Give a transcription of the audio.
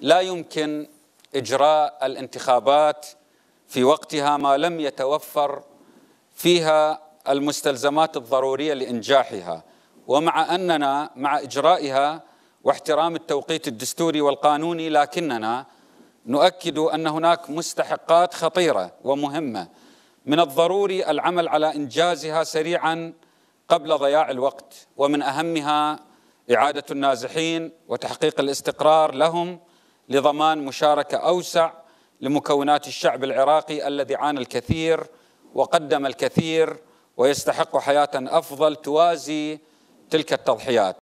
لا يمكن اجراء الانتخابات في وقتها ما لم يتوفر فيها المستلزمات الضروريه لانجاحها ومع اننا مع اجرائها واحترام التوقيت الدستوري والقانوني لكننا نؤكد ان هناك مستحقات خطيره ومهمه من الضروري العمل على انجازها سريعا قبل ضياع الوقت ومن اهمها اعاده النازحين وتحقيق الاستقرار لهم لضمان مشاركه اوسع لمكونات الشعب العراقي الذي عانى الكثير وقدم الكثير ويستحق حياه افضل توازي تلك التضحيات